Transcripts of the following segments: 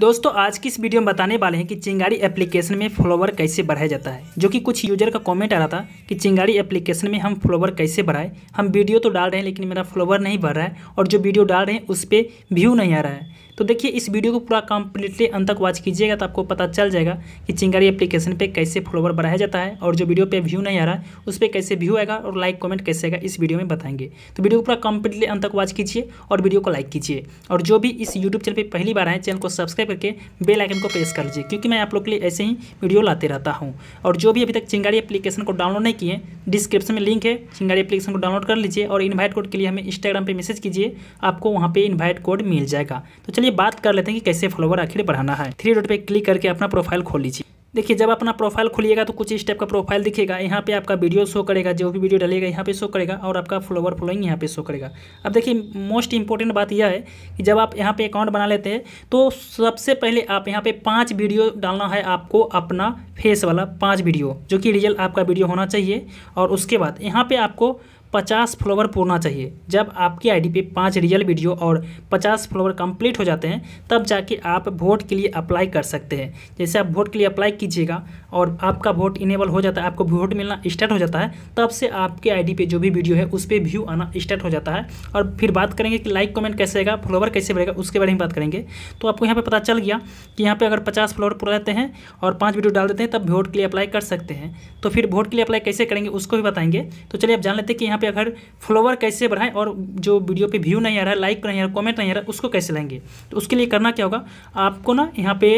दोस्तों आज की इस वीडियो में बताने वाले हैं कि चिंगारी एप्लीकेशन में फॉलोवर कैसे बढ़ाया जाता है जो कि कुछ यूजर का कमेंट आ रहा था कि चिंगारी एप्लीकेशन में हम फॉलोवर कैसे बढ़ाएं हम वीडियो तो डाल रहे हैं लेकिन मेरा फॉलोवर नहीं बढ़ रहा है और जो वीडियो डाल रहे हैं उस पर व्यू नहीं आ रहा है तो देखिए इस वीडियो को पूरा कम्प्लीटली अंत तक वॉच कीजिएगा तो आपको पता चल जाएगा कि चिंगारी एप्लीकेशन पर कैसे फॉलोवर बढ़ाया जाता है और जो वीडियो पे व्यू नहीं आ रहा है उस पर कैसे व्यू आएगा और लाइक कॉमेंट कैसे आएगा इस वीडियो में बताएंगे तो वीडियो को पूरा कंप्लीटली अंत तक वॉच कीजिए और वीडियो को लाइक कीजिए और जो भी इस यूट्यूब चैनल पर पहली बार आए चैनल को सब्सक्राइब करके बेल आइकन को प्रेस कर लीजिए क्योंकि मैं आप लोग के लिए ऐसे ही वीडियो लाते रहता हूँ और जो भी अभी तक चिंगारी एप्लीकेशन को डाउनलोड नहीं किए डिस्क्रिप्शन में लिंक है चिंगारी एप्लीकेशन को डाउनलोड कर लीजिए और इन्वाइट कोड के लिए हमें इंस्टाग्राम पर मैसेज कीजिए आपको वहाँ पर इन्वाइट कोड मिल जाएगा तो चलिए बात कर लेते हैं कि कैसे फॉलोवर आखिर बढ़ाना है थ्री डॉट पर क्लिक करके अपना प्रोफाइल खोल लीजिए देखिए जब अपना प्रोफाइल खुलिएगा तो कुछ इस टाइप का प्रोफाइल दिखेगा यहाँ पे आपका वीडियो शो करेगा जो भी वीडियो डालेगा यहाँ पे शो करेगा और आपका फॉलोवर फॉलोइंग यहाँ पे शो करेगा अब देखिए मोस्ट इंपॉर्टेंट बात यह है कि जब आप यहाँ पे अकाउंट बना लेते हैं तो सबसे पहले आप यहाँ पे पाँच वीडियो डालना है आपको अपना फेस वाला पाँच वीडियो जो कि रियल आपका वीडियो होना चाहिए और उसके बाद यहाँ पर आपको 50 फॉलोवर पूर्ण चाहिए जब आपकी आईडी पे पाँच रियल वीडियो और 50 फ्लोवर कंप्लीट हो जाते हैं तब जाके आप वोट के लिए अप्लाई कर सकते हैं जैसे आप वोट के लिए अप्लाई कीजिएगा और आपका वोट इनेबल हो जाता है आपको वोट मिलना स्टार्ट हो जाता है तब से आपके आईडी पे जो भी वीडियो है उस पर व्यू आना स्टार्ट हो जाता है और फिर बात करेंगे कि लाइक कमेंट कैसे रहेगा फॉलोवर कैसे बढ़ेगा उसके बारे में बात करेंगे तो आपको यहाँ पर पता चल गया कि यहाँ पर अगर पचास फ्लोवर पूरा रहते हैं और पाँच वीडियो डाल देते हैं तब वोट के लिए अप्लाई कर सकते हैं तो फिर वोट के लिए अप्लाई कैसे करेंगे उसको भी बताएंगे तो चलिए आप जान लेते हैं कि यहाँ पे अगर फॉलोवर कैसे बढ़ाएं और जो वीडियो पे व्यू नहीं आ रहा है लाइक नहीं आ रहा कॉमेंट नहीं आ रहा उसको कैसे लाएंगे तो उसके लिए करना क्या होगा आपको ना यहाँ पे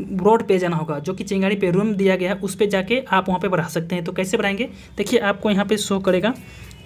ब्रॉड पे जाना होगा जो कि चिंगारी पे रूम दिया गया है उस पर जाके आप वहाँ पे बढ़ा सकते हैं तो कैसे बढ़ाएंगे देखिए आपको यहाँ पे शो करेगा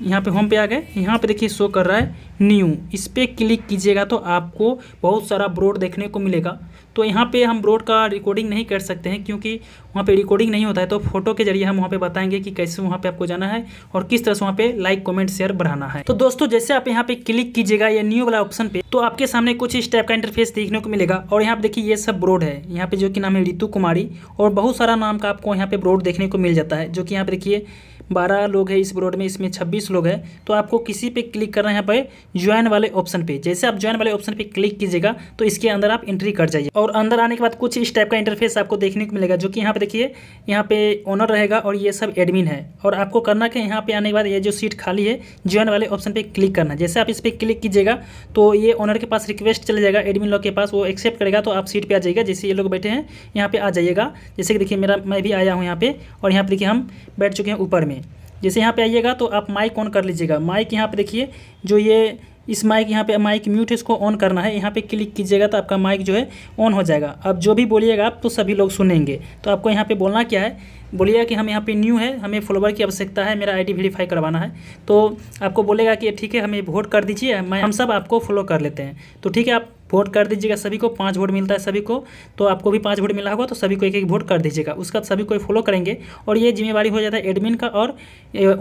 यहाँ पे होम पे आ गए यहाँ पे देखिए शो कर रहा है न्यू इस पर क्लिक कीजिएगा तो आपको बहुत सारा ब्रोड देखने को मिलेगा तो यहाँ पे हम ब्रोड का रिकॉर्डिंग नहीं कर सकते हैं क्योंकि वहाँ पे रिकॉर्डिंग नहीं होता है तो फोटो के जरिए हम वहाँ पे बताएंगे कि कैसे वहाँ पे आपको जाना है और किस तरह से वहाँ पे लाइक कमेंट शेयर बढ़ाना है तो दोस्तों जैसे आप यहाँ पे क्लिक कीजिएगा या न्यू वाला ऑप्शन पे तो आपके सामने कुछ इस टाइप का इंटरफेस देखने को मिलेगा और यहाँ पे देखिए ये सब ब्रोड है यहाँ पे जो कि नाम है रितु कुमारी और बहुत सारा नाम का आपको यहाँ पे ब्रोड देखने को मिल जाता है जो कि यहाँ पे देखिए बारह लोग है इस ब्रोड में इसमें छब्बीस लोग हैं तो आपको किसी पे क्लिक करना है यहाँ पे ज्वाइन वाले ऑप्शन पे जैसे आप ज्वाइन वाले ऑप्शन पे क्लिक कीजिएगा तो इसके अंदर आप एंट्री कर जाइए और अंदर आने के बाद कुछ इस टाइप का इंटरफेस आपको देखने को मिलेगा जो कि यहाँ पे देखिए यहाँ पे ओनर रहेगा और ये सब एडमिन है और आपको करना क्या यहाँ पे आने के बाद ये जो सीट खाली है ज्वाइन वाले ऑप्शन पर क्लिक करना जैसे आप इस पर क्लिक कीजिएगा तो ये ओनर के पास रिक्वेस्ट चले जाएगा एडमिन लोग के पास वो एक्सेप्ट करेगा तो आप सीट पर आ जाएगा जैसे ये लोग बैठे सकते हैं यहाँ पे आ जाइएगा जैसे कि देखिए मेरा मैं भी आया हूँ यहाँ पे और यहाँ पे देखिए हम बैठ चुके हैं ऊपर में जैसे यहाँ पे आइएगा तो आप माइक ऑन कर लीजिएगा माइक यहाँ पे देखिए जो ये इस माइक यहाँ पे माइक म्यूट इसको ऑन करना है यहाँ पे क्लिक कीजिएगा तो आपका माइक जो है ऑन हो जाएगा अब जो भी बोलिएगा आप तो सभी लोग सुनेंगे तो आपको यहाँ पे बोलना क्या है बोलिएगा कि हम यहाँ पे न्यू है हमें फॉलोवर की आवश्यकता है मेरा आईडी वेरीफाई करवाना है तो आपको बोलेगा कि ठीक है हमें वोट कर दीजिए हम सब आपको फॉलो कर लेते हैं तो ठीक है आप वोट कर दीजिएगा सभी को पाँच वोट मिलता है सभी को तो आपको भी पाँच वोट मिला होगा तो सभी को एक एक वोट कर दीजिएगा उसका सभी को फॉलो करेंगे और ये जिम्मेवारी हो जाता है एडमिन का और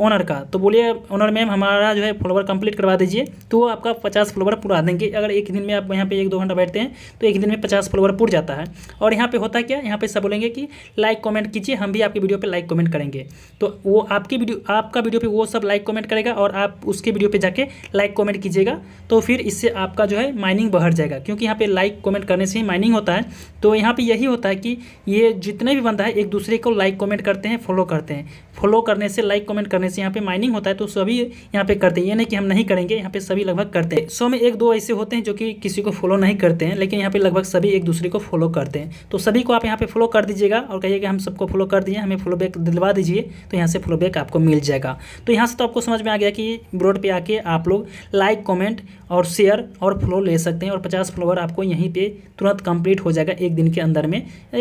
ओनर का तो बोलिए ओनर मैम हमारा जो है फॉलोवर कंप्लीट करवा दीजिए तो वो आपका पचास फॉलोवर पूरा देंगे अगर एक दिन में आप यहाँ पर एक दो घंटा बैठते हैं तो एक दिन में पचास फॉलोवर पूर जाता है और यहाँ पर होता क्या यहाँ पर सब बोलेंगे कि लाइक कॉमेंट कीजिए हम भी आपकी वीडियो पर लाइक कॉमेंट करेंगे तो वो आपकी वीडियो आपका वीडियो पर वो सब लाइक कॉमेंट करेगा और आप उसके वीडियो पर जाके लाइक कॉमेंट कीजिएगा तो फिर इससे आपका जो है माइनिंग बढ़ जाएगा जाएगा क्योंकि यहाँ पे लाइक कमेंट करने से ही माइनिंग होता है तो यहाँ पे यही होता है कि ये जितने भी बंदा है एक दूसरे को लाइक कमेंट करते हैं फॉलो करते हैं फॉलो करने से लाइक कमेंट करने से यहाँ पे माइनिंग होता है तो सभी यहाँ पे करते हैं ये नहीं कि हम नहीं करेंगे यहाँ पे सभी लगभग करते हैं सौ में एक दो ऐसे होते हैं जो कि किसी को फॉलो नहीं करते हैं लेकिन यहाँ पे लगभग सभी एक दूसरे को फॉलो करते हैं तो सभी को आप यहाँ पे फॉलो कर दीजिएगा और कहिएगा हम सबको फॉलो कर दिए हमें फॉलो बैक दिलवा दीजिए तो यहाँ से फॉलो बैक आपको मिल जाएगा तो यहाँ से तो आपको समझ में आ गया कि ब्रॉड पर आके आप लोग लाइक कॉमेंट और शेयर और फॉलो ले सकते हैं और पचास पचास फ्लोवर आपको यहीं पे तुरंत कंप्लीट हो जाएगा एक दिन के अंदर में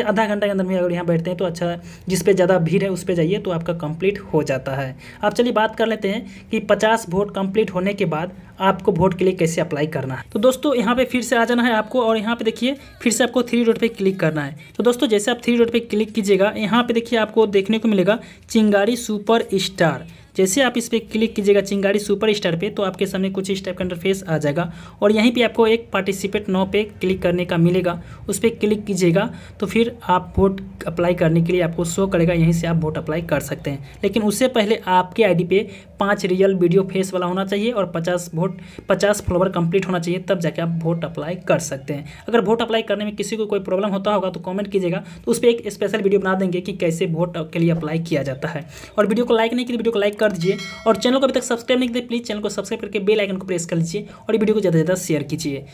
आधा घंटा के अंदर में अगर यहाँ बैठते हैं तो अच्छा जिस पे ज़्यादा भीड़ है उस पे जाइए तो आपका कंप्लीट हो जाता है अब चलिए बात कर लेते हैं कि पचास वोट कंप्लीट होने के बाद आपको वोट के लिए कैसे अप्लाई करना है तो दोस्तों यहाँ पे फिर से आ जाना है आपको और यहाँ पे देखिए फिर से आपको थ्री रोड पे क्लिक करना है तो दोस्तों जैसे आप थ्री रोड पे क्लिक कीजिएगा यहाँ पे देखिए आपको देखने को मिलेगा चिंगारी सुपर स्टार जैसे आप इस पर क्लिक कीजिएगा चिंगारी सुपर स्टार पर तो आपके सामने कुछ इस टाइप का इंटरफेस आ जाएगा और यहीं पे आपको एक पार्टिसिपेट नाव पे क्लिक करने का मिलेगा उस पर क्लिक कीजिएगा तो फिर आप वोट अप्लाई करने के लिए आपको शो करेगा यहीं से आप वोट अप्लाई कर सकते हैं लेकिन उससे पहले आपके आई पे पाँच रियल वीडियो फेस वाला होना चाहिए और पचास वोट पचास फॉलोवर कंप्लीट होना चाहिए तब जाके आप वोट अप्लाई कर सकते हैं अगर वोट अप्लाई करने में किसी को कोई प्रॉब्लम होता होगा तो कमेंट कीजिएगा तो उस पर एक स्पेशल वीडियो बना देंगे कि कैसे वोट के लिए अप्लाई किया जाता है और वीडियो को लाइक नहीं किया वीडियो को लाइक कर दीजिए और चैनल को अभी तक सब्सक्राइब नहीं किया तो प्लीज़ चैनल को सब्सक्राइब करके बेल आइकन को प्रेस कर लीजिए और वीडियो को ज़्यादा से ज़्यादा शेयर कीजिए